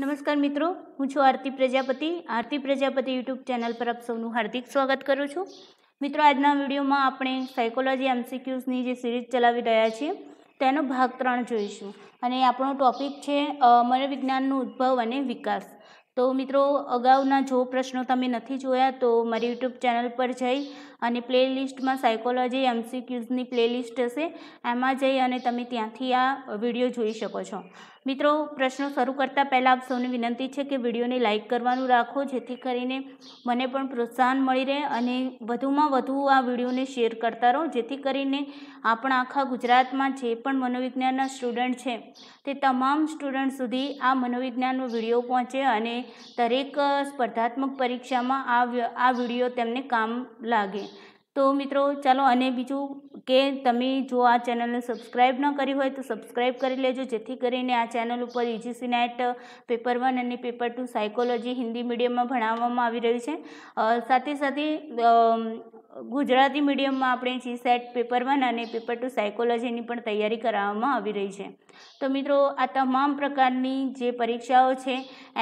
નમસ્કાર મિત્રો હું છું આરતી પ્રજાપતિ આરતી પ્રજાપતિ યુટ્યુબ ચેનલ પર આપ સૌનું હાર્દિક સ્વાગત કરું છું મિત્રો આજના વિડીયોમાં આપણે સાયકોલોજી એમસીક્યુઝની જે સિરીઝ ચલાવી રહ્યા છીએ તેનો ભાગ ત્રણ જોઈશું અને આપણો ટોપિક છે મનોવિજ્ઞાનનું ઉદ્ભવ અને વિકાસ તો મિત્રો અગાઉના જો પ્રશ્નો તમે નથી જોયા તો મારી યુટ્યુબ ચેનલ પર જઈ અને પ્લેલિસ્ટમાં સાયકોલોજી એમસીક્યુઝની પ્લેલિસ્ટ હશે એમાં જઈ અને તમે ત્યાંથી આ વિડીયો જોઈ શકો છો મિત્રો પ્રશ્નો શરૂ કરતાં પહેલાં આપ સૌને વિનંતી છે કે વિડીયોને લાઇક કરવાનું રાખો જેથી કરીને મને પણ પ્રોત્સાહન મળી રહે અને વધુમાં વધુ આ વિડીયોને શેર કરતા રહો જેથી કરીને આપણા આખા ગુજરાતમાં જે પણ મનોવિજ્ઞાનના સ્ટુડન્ટ છે તે તમામ સ્ટુડન્ટ સુધી આ મનોવિજ્ઞાનનો વિડીયો પહોંચે અને દરેક સ્પર્ધાત્મક પરીક્ષામાં આ આ વિડીયો તેમને કામ લાગે તો મિત્રો ચાલો અને બીજું કે તમે જો આ ચેનલને સબસ્ક્રાઈબ ન કરી હોય તો સબસ્ક્રાઈબ કરી લેજો જેથી કરીને આ ચેનલ ઉપર યુજીસી નેટ પેપર વન અને પેપર ટુ સાયકોલોજી હિન્દી મીડિયમમાં ભણાવવામાં આવી રહ્યું છે સાથે સાથે ગુજરાતી મીડિયમમાં આપણે છીએ સેટ પેપર વન અને પેપર ટુ સાયકોલોજીની પણ તૈયારી કરાવવામાં આવી રહી છે તો મિત્રો આ તમામ પ્રકારની જે પરીક્ષાઓ છે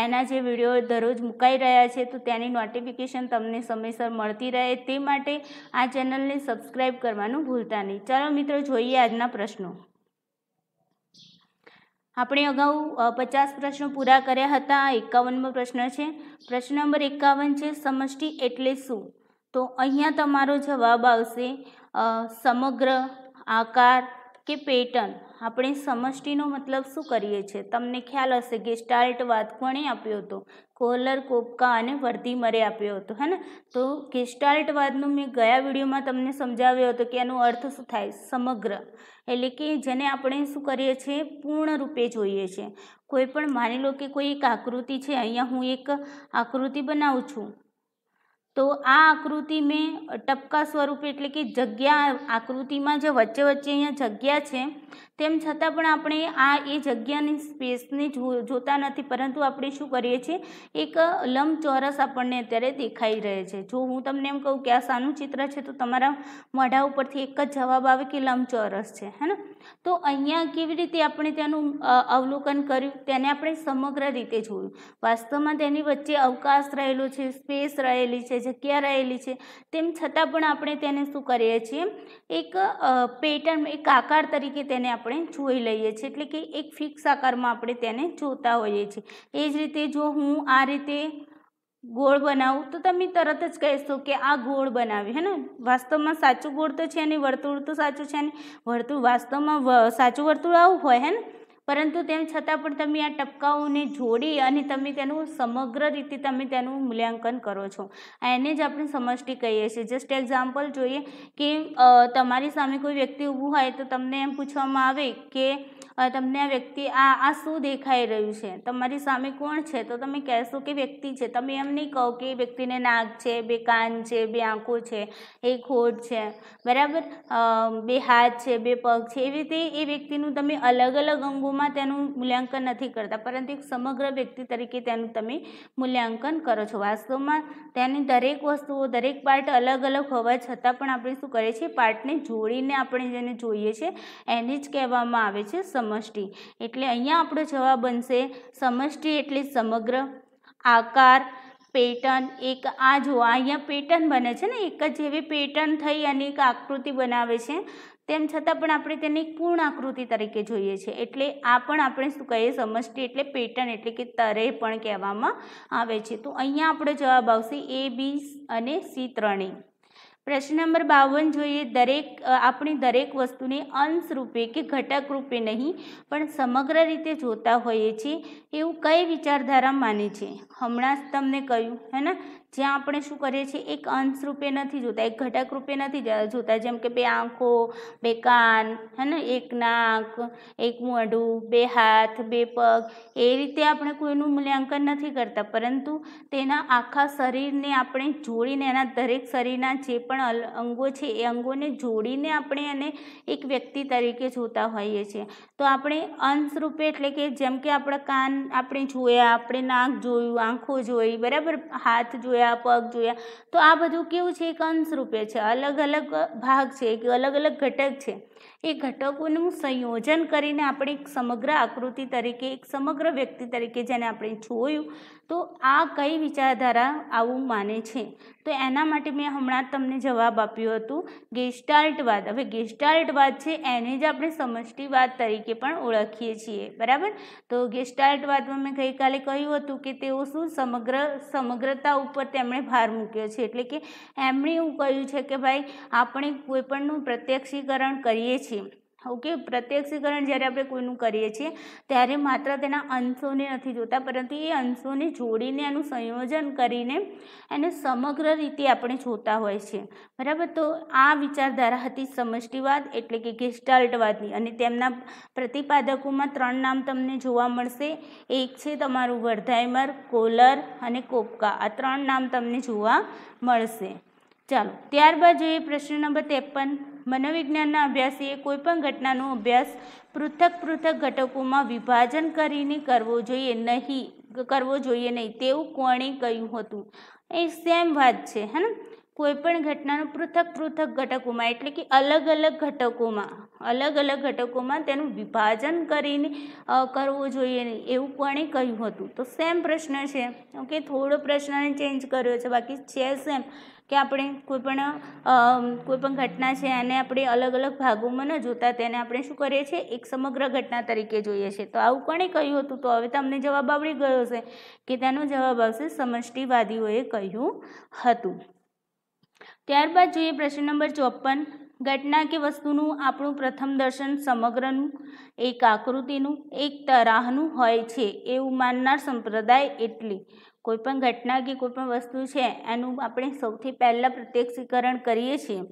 એના જે વિડીયો દરરોજ મુકાઈ રહ્યા છે તો તેની નોટિફિકેશન તમને સમયસર મળતી રહે તે માટે આ ચેનલને સબસ્ક્રાઈબ કરવાનું ભૂલતા નહીં ચાલો મિત્રો જોઈએ આજના પ્રશ્નો આપણે અગાઉ પચાસ પ્રશ્નો પૂરા કર્યા હતા એકાવનમાં પ્રશ્ન છે પ્રશ્ન નંબર એકાવન છે સમષ્ટિ એટલે શું તો અહીંયા તમારો જવાબ આવશે સમગ્ર આકાર કે પેટર્ન આપણે સમષ્ટિનો મતલબ શું કરીએ છીએ તમને ખ્યાલ હશે કે સ્ટાર્ટ વાત કોણે આપ્યો હતો કોલર કોપકા અને વર્ધીમરે આપ્યો હતો હે ને તો ગેસ્ટાલ્ટવાદનું મેં ગયા વિડીયોમાં તમને સમજાવ્યો હતો કે એનો અર્થ શું થાય સમગ્ર એટલે કે જેને આપણે શું કરીએ છીએ પૂર્ણ રૂપે જોઈએ છીએ કોઈ પણ માની લો કે કોઈ એક આકૃતિ છે અહીંયા હું એક આકૃતિ બનાવું છું તો આ આકૃતિ મેં ટપકા સ્વરૂપે એટલે કે જગ્યા આકૃતિમાં જે વચ્ચે વચ્ચે અહીંયા જગ્યા છે તેમ છતાં પણ આપણે આ એ જગ્યાની સ્પેસને જો જોતા નથી પરંતુ આપણે શું કરીએ છીએ એક લંબચોરસ આપણને અત્યારે દેખાઈ રહે છે જો હું તમને એમ કહું કે આ સાનું ચિત્ર છે તો તમારા મોઢા ઉપરથી એક જ જવાબ આવે કે લંબચોરસ છે હે ને તો અહીંયા કેવી રીતે આપણે તેનું અવલોકન કર્યું તેને આપણે સમગ્ર રીતે જોયું વાસ્તવમાં તેની વચ્ચે અવકાશ રહેલો છે સ્પેસ રહેલી છે જગ્યા રહેલી છે તેમ છતાં પણ આપણે તેને શું કરીએ છીએ એક પેટર્ન એક આકાર તરીકે તેને આપણે જોઈ લઈએ છીએ એટલે કે એક ફિક્સ આકારમાં આપણે તેને જોતા હોઈએ છીએ એ જ રીતે જો હું આ રીતે ગોળ બનાવું તો તમે તરત જ કહેશો કે આ ગોળ બનાવ્યું હે ને વાસ્તવમાં સાચું ગોળ તો છે નહીં વર્તુળ તો સાચું છે નહીં વર્તુળ વાસ્તવમાં સાચું વર્તુળ આવું હોય હે ને પરંતુ તેમ છતાં પણ તમે આ ટપકાઓને જોડી અને તમે તેનું સમગ્ર રીતે તમે તેનું મૂલ્યાંકન કરો છો એને જ આપણે સમષ્ટિ કહીએ છીએ જસ્ટ એક્ઝામ્પલ જોઈએ કે તમારી સામે કોઈ વ્યક્તિ ઊભું હોય તો તમને એમ પૂછવામાં આવે કે તમને આ વ્યક્તિ આ આ શું દેખાઈ રહ્યું છે તમારી સામે કોણ છે તો તમે કહેશો કે વ્યક્તિ છે તમે એમ નહીં કહો કે વ્યક્તિને નાક છે બે કાન છે બે આંખો છે એક હોઠ છે બરાબર બે હાથ છે બે પગ છે એવી રીતે એ વ્યક્તિનું તમે અલગ અલગ અંગોમાં તેનું મૂલ્યાંકન નથી કરતા પરંતુ એક સમગ્ર વ્યક્તિ તરીકે તેનું તમે મૂલ્યાંકન કરો છો વાસ્તવમાં તેની દરેક વસ્તુઓ દરેક પાર્ટ અલગ અલગ હોવા છતાં પણ આપણે શું કરીએ છીએ પાર્ટને જોડીને આપણે જેને જોઈએ છીએ એને જ કહેવામાં આવે છે સમ સમષ્ટિ એટલે અહીંયા આપણો જવાબ બનશે સમષ્ટિ એટલે સમગ્ર આકાર પેટર્ન એક આ જુઓ અહીંયા પેટર્ન બને છે ને એક જ જેવી પેટર્ન થઈ અને એક આકૃતિ બનાવે છે તેમ છતાં પણ આપણે તેને એક પૂર્ણ આકૃતિ તરીકે જોઈએ છે એટલે આ પણ આપણે શું કહીએ સમષ્ટિ એટલે પેટર્ન એટલે કે તરે પણ કહેવામાં આવે છે તો અહીંયા આપણો જવાબ આવશે એ બી અને સી ત્રણેય પ્રશ્ન નંબર બાવન જોઈએ દરેક આપણી દરેક વસ્તુને અંશ રૂપે કે ઘટક રૂપે નહીં પણ સમગ્ર રીતે જોતા હોઈએ છીએ એવું કઈ વિચારધારા માને છે હમણાં જ તમને કહ્યું હે ને જ્યાં આપણે શું કરીએ છીએ એક અંશ રૂપે નથી જોતા એક ઘટક રૂપે નથી જોતા જેમ કે બે આંખો બે કાન હે ને એક નાક એક મોઢું બે હાથ બે પગ એ રીતે આપણે કોઈનું મૂલ્યાંકન નથી કરતા પરંતુ તેના આખા શરીરને આપણે જોડીને એના દરેક શરીરના જે પણ અંગો છે એ અંગોને જોડીને આપણે એને એક વ્યક્તિ તરીકે જોતા હોઈએ છીએ તો આપણે અંશ રૂપે એટલે કે જેમ કે આપણા કાન આપણે જોયા આપણે નાક જોયું આંખો જોઈ બરાબર હાથ જોયા જોયા પગ જોયા તો આ બધું કેવું છે એક અંશરૂપે છે અલગ અલગ ભાગ છે કે અલગ અલગ ઘટક છે એ ઘટકોનું સંયોજન કરીને આપણે એક સમગ્ર આકૃતિ તરીકે એક સમગ્ર વ્યક્તિ તરીકે જેને આપણે જોયું તો આ કઈ વિચારધારા આવું માને છે તો એના માટે મેં હમણાં તમને જવાબ આપ્યું હતું ગેસ્ટાર્ટવાદ હવે ગેસ્ટાલ્ટવાદ છે એને જ આપણે સમષ્ટિવાદ તરીકે પણ ઓળખીએ છીએ બરાબર તો ગેસ્ટાલ્ટવાદમાં મેં ગઈકાલે કહ્યું હતું કે તેઓ શું સમગ્ર સમગ્રતા ઉપર તેમણે ભાર મૂક્યો છે એટલે કે એમણે એવું કહ્યું છે કે ભાઈ આપણે કોઈપણનું પ્રત્યક્ષીકરણ કરીએ છીએ ઓકે પ્રત્યક્ષીકરણ જ્યારે આપણે કોઈનું કરીએ છીએ ત્યારે માત્ર તેના અંશોને નથી જોતા પરંતુ એ અંશોને જોડીને એનું સંયોજન કરીને એને સમગ્ર રીતે આપણે જોતા હોય છે બરાબર તો આ વિચારધારા હતી સમષ્ટિવાદ એટલે કે ગેસ્ટાલ્ટવાદની અને તેમના પ્રતિપાદકોમાં ત્રણ નામ તમને જોવા મળશે એક છે તમારું વર્ધાઇમર કોલર અને કોપકા આ ત્રણ નામ તમને જોવા મળશે ચાલો ત્યારબાદ જોઈએ પ્રશ્ન નંબર ત્રેપન મનોવિજ્ઞાનના અભ્યાસીએ કોઈપણ ઘટનાનો અભ્યાસ પૃથક પૃથક ઘટકોમાં વિભાજન કરીને કરવો જોઈએ નહીં કરવો જોઈએ નહીં તેવું કોણે કહ્યું હતું એ સેમ વાત છે હે ને કોઈપણ ઘટનાનો પૃથક પૃથક ઘટકોમાં એટલે કે અલગ અલગ ઘટકોમાં અલગ અલગ ઘટકોમાં તેનું વિભાજન કરીને કરવું જોઈએ નહીં એવું કોણે કહ્યું હતું તો સેમ પ્રશ્ન છે ઓકે થોડો પ્રશ્ન ચેન્જ કર્યો છે બાકી છે સેમ કે આપણે કોઈપણ કોઈપણ ઘટના છે અને આપણે અલગ અલગ ભાગોમાં ન જોતા તેને આપણે શું કરીએ છીએ એક સમગ્ર ઘટના તરીકે જોઈએ છીએ તો આવું કોણે કહ્યું હતું તો હવે તમને જવાબ આવડી ગયો છે કે તેનો જવાબ આવશે સમષ્ટિવાદીઓએ કહ્યું હતું ત્યારબાદ જોઈએ પ્રશ્ન નંબર ચોપન ઘટના કે વસ્તુનું આપણું પ્રથમ દર્શન સમગ્રનું એક આકૃતિનું એક તરાહનું હોય છે એવું માનનાર સંપ્રદાય એટલે કોઈ પણ ઘટના કે કોઈ પણ વસ્તુ છે એનું આપણે સૌથી પહેલાં પ્રત્યક્ષીકરણ કરીએ છીએ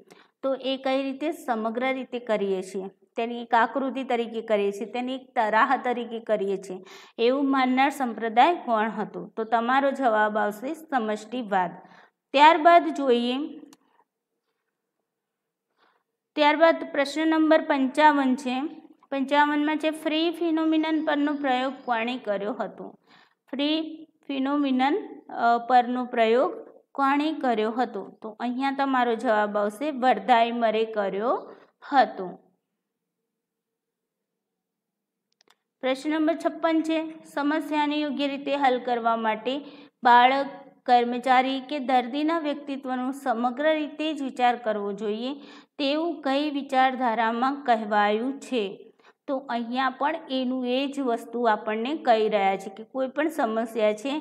તો એ કઈ રીતે સમગ્ર રીતે કરીએ છીએ તેની એક આકૃતિ તરીકે કરીએ છીએ તેની એક તરાહ તરીકે કરીએ છીએ એવું માનનાર સંપ્રદાય કોણ હતું તો તમારો જવાબ આવશે સમષ્ટિવાદ ત્યારબાદ જોઈએ ત્યારબાદ પ્રશ્ન નંબર પંચાવન છે પંચાવનમાં છે ફ્રી ફિનોમિનન પરનો પ્રયોગ કોણે કર્યો હતો ફ્રી ફિનોમિનન પરનો પ્રયોગ કોણે કર્યો હતો તો અહીંયા તમારો જવાબ આવશે વર્ધાઈમરે કર્યો હતો પ્રશ્ન નંબર છપ્પન છે સમસ્યાને યોગ્ય રીતે હલ કરવા માટે બાળક કર્મચારી કે દર્દીના વ્યક્તિત્વનો સમગ્ર રીતે જ વિચાર કરવો જોઈએ તેવું કઈ વિચારધારામાં કહેવાયું છે તો અહીંયા પણ એનું એ જ વસ્તુ આપણને કહી રહ્યા છે કે કોઈ પણ સમસ્યા છે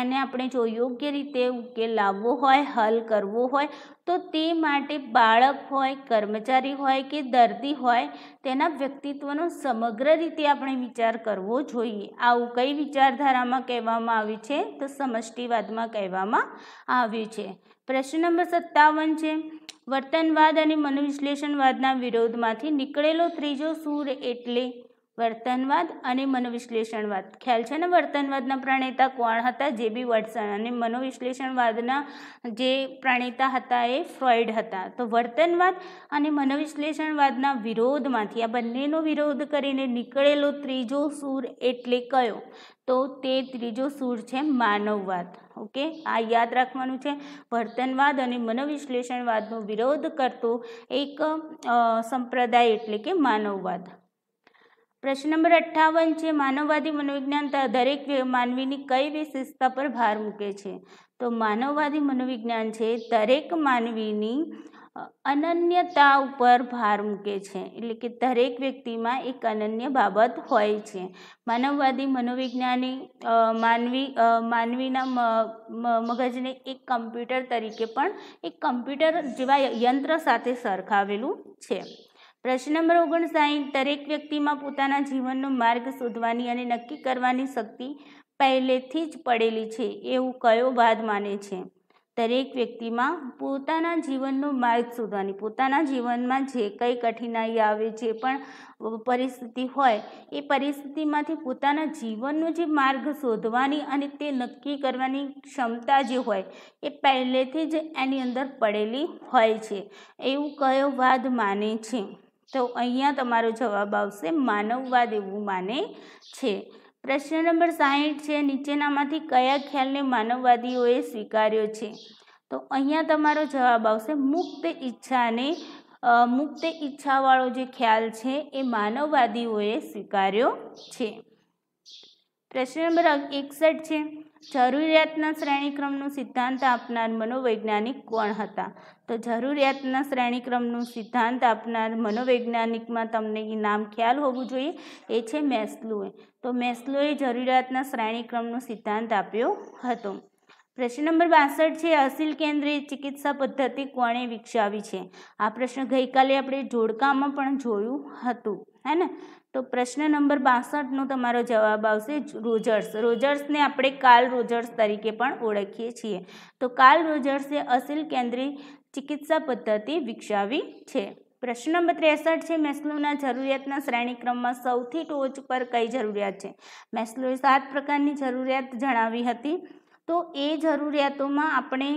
એને આપણે જો યોગ્ય રીતે ઉકેલ લાવવો હોય હલ કરવો હોય તો તે માટે બાળક હોય કર્મચારી હોય કે દર્દી હોય તેના વ્યક્તિત્વનો સમગ્ર રીતે આપણે વિચાર કરવો જોઈએ આવું કઈ વિચારધારામાં કહેવામાં આવ્યું છે તો સમષ્ટિવાદમાં કહેવામાં આવ્યું છે પ્રશ્ન નંબર સત્તાવન છે વર્તનવાદ અને મનોવિશ્લેષણવાદના વિરોધમાંથી નીકળેલો ત્રીજો સૂર એટલે વર્તનવાદ અને મનોવિશ્લેષણવાદ ખ્યાલ છે ને વર્તનવાદના પ્રણેતા કોણ હતા જે બી વોટસન અને મનોવિશ્લેષણવાદના જે પ્રણેતા હતા એ ફ્રોઇડ હતા તો વર્તનવાદ અને મનોવિશ્લેષણવાદના વિરોધમાંથી આ બંનેનો વિરોધ કરીને નીકળેલો ત્રીજો સૂર એટલે કયો તો તે ત્રીજો સૂર છે માનવવાદ ઓકે આ યાદ રાખવાનું છે વર્તનવાદ અને મનોવિશ્લેષણવાદનો વિરોધ કરતો એક સંપ્રદાય એટલે કે માનવવાદ પ્રશ્ન નંબર અઠ્ઠાવન છે માનવવાદી મનોવિજ્ઞાન દરેક માનવીની કઈ વિશેષતા પર ભાર મૂકે છે તો માનવવાદી મનોવિજ્ઞાન છે દરેક માનવીની અનન્યતા ઉપર ભાર મૂકે છે એટલે કે દરેક વ્યક્તિમાં એક અનન્ય બાબત હોય છે માનવવાદી મનોવિજ્ઞાની માનવી માનવીના મગજને એક કમ્પ્યુટર તરીકે પણ એક કમ્પ્યુટર જેવા યંત્ર સાથે સરખાવેલું છે પ્રશ્ન નંબર ઓગણસાઠ દરેક વ્યક્તિમાં પોતાના જીવનનો માર્ગ શોધવાની અને નક્કી કરવાની શક્તિ પહેલેથી જ પડેલી છે એવું કયો વાદ માને છે દરેક વ્યક્તિમાં પોતાના જીવનનો માર્ગ શોધવાની પોતાના જીવનમાં જે કંઈ કઠિનાઈ આવે જે પણ પરિસ્થિતિ હોય એ પરિસ્થિતિમાંથી પોતાના જીવનનો જે માર્ગ શોધવાની અને તે નક્કી કરવાની ક્ષમતા જે હોય એ પહેલેથી જ એની અંદર પડેલી હોય છે એવું કયો વાદ માને છે તો અહીંયા તમારો જવાબ આવશે માનવવાદ એવું માને છે પ્રશ્ન નંબર સાહીઠ છે નીચેનામાંથી કયા ખ્યાલને માનવવાદીઓએ સ્વીકાર્યો છે તો અહીંયા તમારો જવાબ આવશે મુક્ત ઈચ્છાને મુક્ત ઈચ્છાવાળો જે ખ્યાલ છે એ માનવવાદીઓએ સ્વીકાર્યો છે પ્રશ્ન નંબર એકસઠ છે જરૂરિયાતના શ્રેણીક્રમનો સિદ્ધાંત આપનાર મનોવૈજ્ઞાનિક કોણ હતા તો જરૂરિયાતના શ્રેણીક્રમનો સિદ્ધાંત આપનાર મનોવૈજ્ઞાનિકમાં તમને એ નામ ખ્યાલ હોવું જોઈએ એ છે મેસ્લોએ તો મેસ્લોએ જરૂરિયાતના શ્રેણીક્રમનો સિદ્ધાંત આપ્યો હતો પ્રશ્ન નંબર બાસઠ છે અસિલ કેન્દ્રિત ચિકિત્સા પદ્ધતિ કોણે વિકસાવી છે આ પ્રશ્ન ગઈકાલે આપણે જોડકામાં પણ જોયું હતું હે ને તો પ્રશ્ન નંબર બાસઠનો તમારો જવાબ આવશે રોજર્સ રોજર્સને આપણે કાલ રોજર્સ તરીકે પણ ઓળખીએ છીએ તો કાલ રોજર્સે અસિલ કેન્દ્રીય ચિકિત્સા પદ્ધતિ વિકસાવી છે પ્રશ્ન નંબર ત્રેસઠ છે મેસ્લોના જરૂરિયાતના શ્રેણીક્રમમાં સૌથી ટોચ પર કઈ જરૂરિયાત છે મેસ્લોએ સાત પ્રકારની જરૂરિયાત જણાવી હતી તો એ જરૂરિયાતોમાં આપણે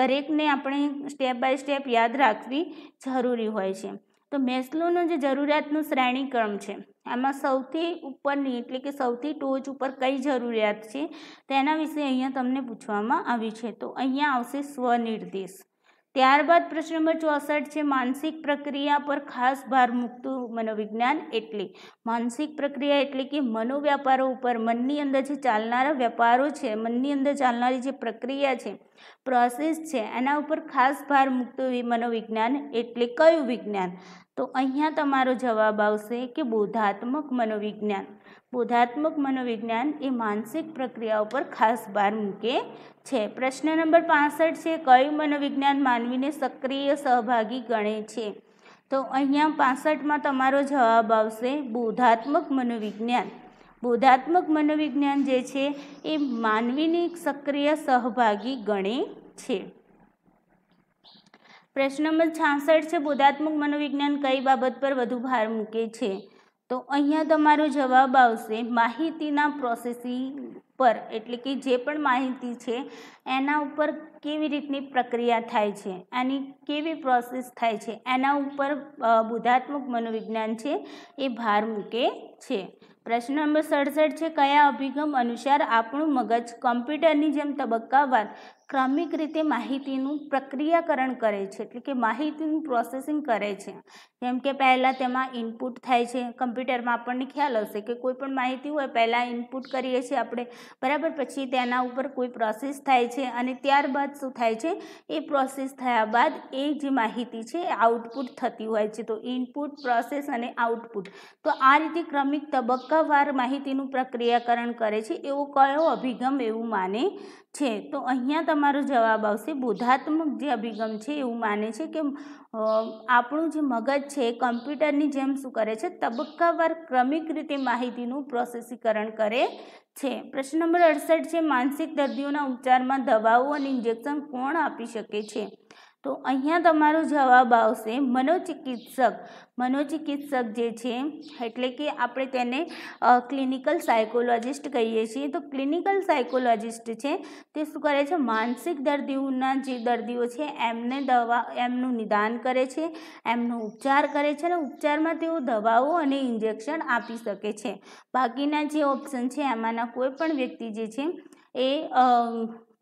દરેકને આપણે સ્ટેપ બાય સ્ટેપ યાદ રાખવી જરૂરી હોય છે તો મેસ્લોનું જે જરૂરિયાતનું શ્રેણીક્રમ છે આમાં સૌથી ઉપરની એટલે કે સૌથી ટોચ ઉપર કઈ જરૂરિયાત છે તેના વિશે અહીંયા તમને પૂછવામાં આવ્યું છે તો અહીંયા આવશે સ્વનિર્દેશ ત્યારબાદ પ્રશ્ન નંબર ચોસઠ છે માનસિક પ્રક્રિયા પર ખાસ ભાર મૂકતું મનોવિજ્ઞાન એટલે માનસિક પ્રક્રિયા એટલે કે મનોવ્યાપારો ઉપર મનની અંદર જે ચાલનારા વ્યાપારો છે મનની અંદર ચાલનારી જે પ્રક્રિયા છે પ્રોસેસ છે એના ઉપર ખાસ ભાર મૂકતું મનોવિજ્ઞાન એટલે કયું વિજ્ઞાન તો અહીંયા તમારો જવાબ આવશે કે બોધાત્મક મનોવિજ્ઞાન બોધાત્મક મનોવિજ્ઞાન એ માનસિક પ્રક્રિયા ઉપર ખાસ ભાર મૂકે છે પ્રશ્ન નંબર પાસઠ છે કયું મનોવિજ્ઞાન માનવીને સક્રિય સહભાગી ગણે છે તો અહીંયા પાસઠમાં તમારો જવાબ આવશે બોધાત્મક મનોવિજ્ઞાન બોધાત્મક મનોવિજ્ઞાન જે છે એ માનવીને સક્રિય સહભાગી ગણે છે પ્રશ્ન નંબર છાસઠ છે બોધાત્મક મનોવિજ્ઞાન કઈ બાબત પર વધુ ભાર મૂકે છે તો અહીંયા તમારો જવાબ આવશે માહિતીના પ્રોસેસિંગ પર એટલે કે જે પણ માહિતી છે એના ઉપર કેવી રીતની પ્રક્રિયા થાય છે આની કેવી પ્રોસેસ થાય છે એના ઉપર બુધાત્મક મનોવિજ્ઞાન છે એ ભાર મૂકે છે પ્રશ્ન નંબર સડસઠ છે કયા અભિગમ અનુસાર આપણું મગજ કોમ્પ્યુટરની જેમ તબક્કાવાર ક્રમિક રીતે માહિતીનું પ્રક્રિયાકરણ કરે છે એટલે કે માહિતીનું પ્રોસેસિંગ કરે છે જેમ કે પહેલાં તેમાં ઇનપુટ થાય છે કમ્પ્યુટરમાં આપણને ખ્યાલ હશે કે કોઈ પણ માહિતી હોય પહેલાં ઇનપુટ કરીએ છીએ આપણે બરાબર પછી તેના ઉપર કોઈ પ્રોસેસ થાય છે અને ત્યારબાદ શું થાય છે એ પ્રોસેસ થયા બાદ એ જે માહિતી છે આઉટપુટ થતી હોય છે તો ઇનપુટ પ્રોસેસ અને આઉટપુટ તો આ રીતે ક્રમિક તબક્કાવાર માહિતીનું પ્રક્રિયાકરણ કરે છે એવો કયો અભિગમ એવું માને છે તો અહીંયા તમારો જવાબ આવશે બોધાત્મક જે અભિગમ છે એવું માને છે કે આપણું જે મગજ છે એ કમ્પ્યુટરની જેમ શું કરે છે તબક્કાવાર ક્રમિક રીતે માહિતીનું પ્રોસેસીકરણ કરે છે પ્રશ્ન નંબર અડસઠ છે માનસિક દર્દીઓના ઉપચારમાં દવાઓ અને ઇન્જેક્શન કોણ આપી શકે છે તો અહીંયા તમારો જવાબ આવશે મનોચિકિત્સક મનોચિકિત્સક જે છે એટલે કે આપણે તેને ક્લિનિકલ સાયકોલોજિસ્ટ કહીએ છીએ તો ક્લિનિકલ સાયકોલોજિસ્ટ છે તે શું કરે છે માનસિક દર્દીઓના જે દર્દીઓ છે એમને દવા એમનું નિદાન કરે છે એમનો ઉપચાર કરે છે અને ઉપચારમાં તેઓ દવાઓ અને ઇન્જેક્શન આપી શકે છે બાકીના જે ઓપ્શન છે એમાંના કોઈ પણ વ્યક્તિ જે છે એ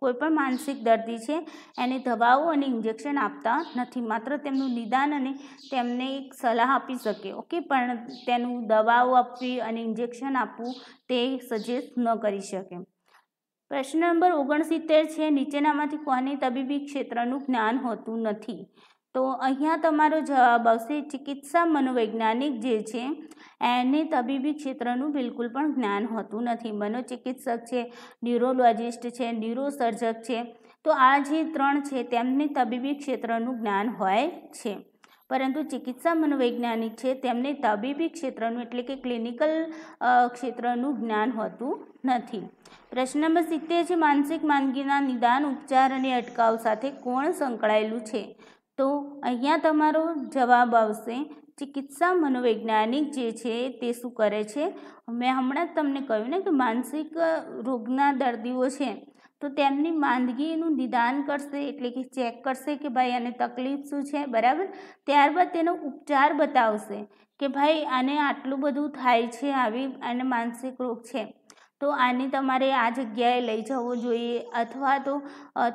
કોઈપણ માનસિક દર્દી છે એને દવાઓ અને ઇન્જેક્શન આપતા નથી માત્ર તેમનું નિદાન અને તેમને એક સલાહ આપી શકે ઓકે પણ તેનું દવાઓ આપવી અને ઇન્જેક્શન આપવું તે સજેસ્ટ ન કરી શકે પ્રશ્ન નંબર ઓગણસિત્તેર છે નીચેનામાંથી કોને તબીબી ક્ષેત્રનું જ્ઞાન હોતું નથી તો અહીંયા તમારો જવાબ આવશે ચિકિત્સા મનોવૈજ્ઞાનિક જે છે એને તબીબી ક્ષેત્રનું બિલકુલ પણ જ્ઞાન હોતું નથી મનોચિકિત્સક છે ન્યુરોલોજિસ્ટ છે ન્યુરોસર્જક છે તો આ જે ત્રણ છે તેમને તબીબી ક્ષેત્રનું જ્ઞાન હોય છે પરંતુ ચિકિત્સા મનોવૈજ્ઞાનિક છે તેમને તબીબી ક્ષેત્રનું એટલે કે ક્લિનિકલ ક્ષેત્રનું જ્ઞાન હોતું નથી પ્રશ્ન નંબર સિત્તેર છે માનસિક માંદગીના નિદાન ઉપચાર અને અટકાવ સાથે કોણ સંકળાયેલું છે તો અહીંયા તમારો જવાબ આવશે ચિકિત્સા મનોવૈજ્ઞાનિક જે છે તે શું કરે છે મેં હમણાં જ તમને કહ્યું ને કે માનસિક રોગના દર્દીઓ છે તો તેમની માંદગીનું નિદાન કરશે એટલે કે ચેક કરશે કે ભાઈ આને તકલીફ શું છે બરાબર ત્યારબાદ તેનો ઉપચાર બતાવશે કે ભાઈ આને આટલું બધું થાય છે આવી આને માનસિક રોગ છે તો આની તમારે આ જગ્યાએ લઈ જવો જોઈએ અથવા તો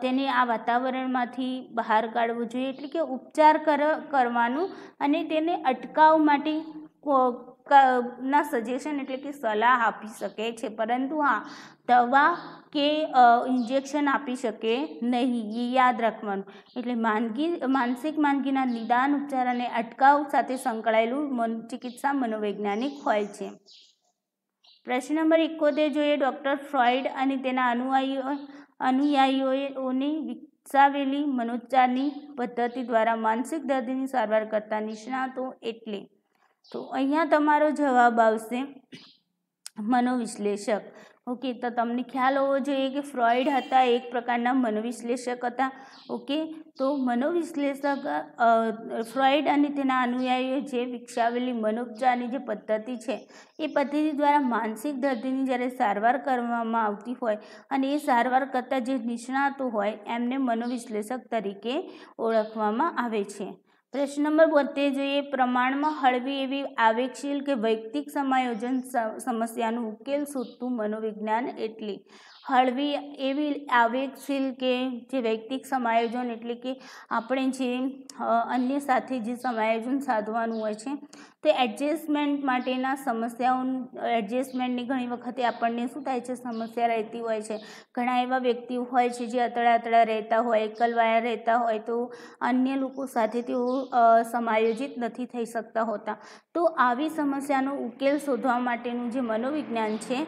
તેને આ વાતાવરણમાંથી બહાર કાઢવું જોઈએ એટલે કે ઉપચાર કરવાનું અને તેને અટકાવ માટે ના સજેશન એટલે કે સલાહ આપી શકે છે પરંતુ હા દવા કે ઇન્જેક્શન આપી શકે નહીં એ યાદ રાખવાનું એટલે માંદગી માનસિક માંદગીના નિદાન ઉપચાર અને અટકાવ સાથે સંકળાયેલું મન ચિકિત્સા મનોવૈજ્ઞાનિક હોય છે પ્રશ્ન નંબર એકોતેર જોઈએ ડૉક્ટર ફ્રોઇડ અને તેના અનુયાયીઓ અનુયાયીઓને વિકસાવેલી મનોચારની પદ્ધતિ દ્વારા માનસિક દર્દીની સારવાર કરતા નિષ્ણાતો એટલે તો અહીંયા તમારો જવાબ આવશે મનોવિશ્લેષક ઓકે તો તમને ખ્યાલ હોવો જોઈએ કે ફ્રોઇડ હતા એક પ્રકારના મનોવિશ્લેષક હતા ઓકે તો મનોવિશ્લેષક ફ્રોઇડ અને તેના અનુયાયીઓ જે વિકસાવેલી મનોપચારની જે પદ્ધતિ છે એ પદ્ધતિ દ્વારા માનસિક દર્દીની જ્યારે સારવાર કરવામાં આવતી હોય અને એ સારવાર કરતાં જે નિષ્ણાતો હોય એમને મનોવિશ્લેષક તરીકે ઓળખવામાં આવે છે પ્રશ્ન નંબર બોતેર જોઈએ પ્રમાણમાં હળવી એવી આવેગશીલ કે વૈયક્તિક સમાયોજન સમસ્યાનું ઉકેલ શોધતું મનોવિજ્ઞાન એટલે હળવી એવી આવેગશીલ કે જે વૈયક્તિક સમાયોજન એટલે કે આપણે જે અન્ય સાથે જે સમાયોજન સાધવાનું હોય છે તે એડજસ્ટમેન્ટ માટેના સમસ્યાઓ એડજસ્ટમેન્ટની ઘણી વખતે આપણને શું થાય છે સમસ્યા રહેતી હોય છે ઘણા એવા વ્યક્તિઓ હોય છે જે અતડા અતડા રહેતા હોય એકલવાયા રહેતા હોય તો અન્ય લોકો સાથે તેઓ સમાયોજિત નથી થઈ શકતા હોતા તો આવી સમસ્યાનો ઉકેલ શોધવા માટેનું જે મનોવિજ્ઞાન છે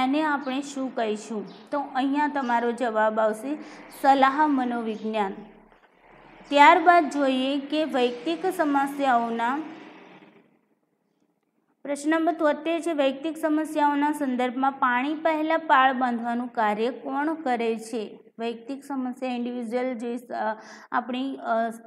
એને આપણે શું કહીશું તો અહીંયા તમારો જવાબ આવશે સલાહ મનોવિજ્ઞાન ત્યારબાદ જોઈએ કે વૈયક્તિક સમસ્યાઓના પ્રશ્ન નંબર તોતેર છે વૈયક્તિક સમસ્યાઓના સંદર્ભમાં પાણી પહેલાં પાળ બાંધવાનું કાર્ય કોણ કરે છે વૈયક્તિક સમસ્યા ઇન્ડિવિજ્યુઅલ જે આપણી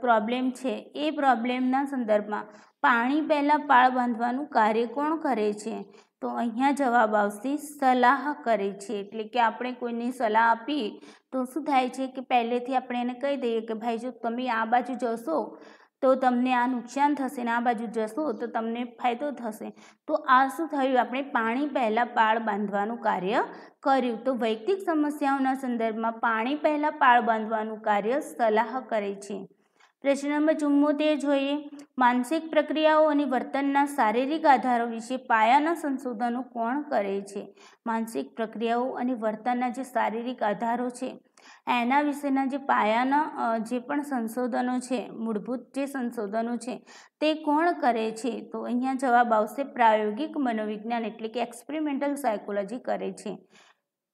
પ્રોબ્લેમ છે એ પ્રોબ્લેમના સંદર્ભમાં પાણી પહેલાં પાળ બાંધવાનું કાર્ય કોણ કરે છે તો અહીંયા જવાબ આવશે સલાહ કરે છે એટલે કે આપણે કોઈની સલાહ આપીએ તો શું થાય છે કે પહેલેથી આપણે એને કહી દઈએ કે ભાઈ જો તમે આ બાજુ જશો તો તમને આ નુકસાન થશે ને આ બાજુ જશો તો તમને ફાયદો થશે તો આ શું થયું આપણે પાણી પહેલાં પાળ બાંધવાનું કાર્ય કર્યું તો વૈયક્તિક સમસ્યાઓના સંદર્ભમાં પાણી પહેલાં પાળ બાંધવાનું કાર્ય સલાહ કરે છે પ્રશ્ન નંબર ચુમ્મોતેર જોઈએ માનસિક પ્રક્રિયાઓ અને વર્તનના શારીરિક આધારો વિશે પાયાના સંશોધનો કોણ કરે છે માનસિક પ્રક્રિયાઓ અને વર્તનના જે શારીરિક આધારો છે એના વિશેના જે પાયાના જે પણ સંશોધનો છે મૂળભૂત જે સંશોધનો છે તે કોણ કરે છે તો અહીંયા જવાબ આવશે પ્રાયોગિક મનોવિજ્ઞાન એટલે કે એક્સપેરિમેન્ટલ સાયકોલોજી કરે છે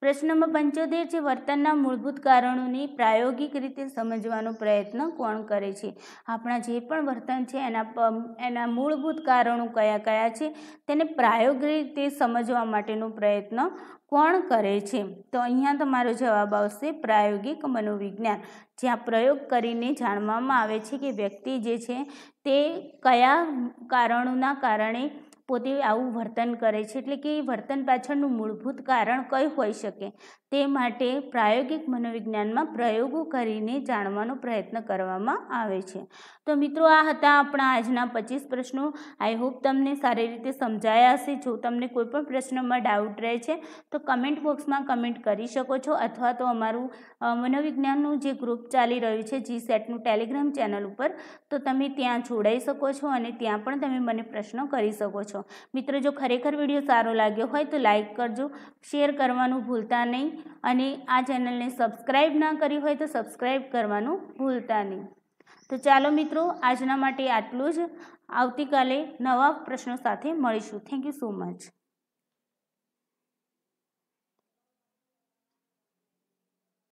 પ્રશ્ન નંબર પંચોતેર છે વર્તનના મૂળભૂત કારણોને પ્રાયોગિક રીતે સમજવાનો પ્રયત્ન કોણ કરે છે આપણા જે પણ વર્તન છે એના એના મૂળભૂત કારણો કયા કયા છે તેને પ્રાયોગિક રીતે સમજવા માટેનો પ્રયત્ન કોણ કરે છે તો અહીંયા તમારો જવાબ આવશે પ્રાયોગિક મનોવિજ્ઞાન જ્યાં પ્રયોગ કરીને જાણવામાં આવે છે કે વ્યક્તિ જે છે તે કયા કારણોના કારણે પોતે આવું વર્તન કરે છે એટલે કે એ વર્તન પાછળનું મૂળભૂત કારણ કઈ હોઈ શકે તે માટે પ્રાયોગિક મનોવિજ્ઞાનમાં પ્રયોગો કરીને જાણવાનો પ્રયત્ન કરવામાં આવે છે તો મિત્રો આ હતા આપણા આજના પચીસ પ્રશ્નો આઈ હોપ તમને સારી રીતે સમજાયા હશે જો તમને કોઈપણ પ્રશ્નમાં ડાઉટ રહે છે તો કમેન્ટ બોક્સમાં કમેન્ટ કરી શકો છો અથવા તો અમારું મનોવિજ્ઞાનનું જે ગ્રુપ ચાલી રહ્યું છે જી સેટનું ટેલિગ્રામ ચેનલ ઉપર તો તમે ત્યાં જોડાઈ શકો છો અને ત્યાં પણ તમે મને પ્રશ્નો કરી શકો છો છો મિત્રો જો ખરેખર વિડીયો સારો લાગ્યો હોય તો લાઇક કરજો શેર કરવાનું ભૂલતા નહીં અને આ ચેનલને સબસ્ક્રાઈબ ના કરી હોય તો સબસ્ક્રાઈબ કરવાનું ભૂલતા નહીં તો ચાલો મિત્રો આજના માટે આટલું જ આવતીકાલે નવા પ્રશ્નો સાથે મળીશું થેન્ક યુ સો મચ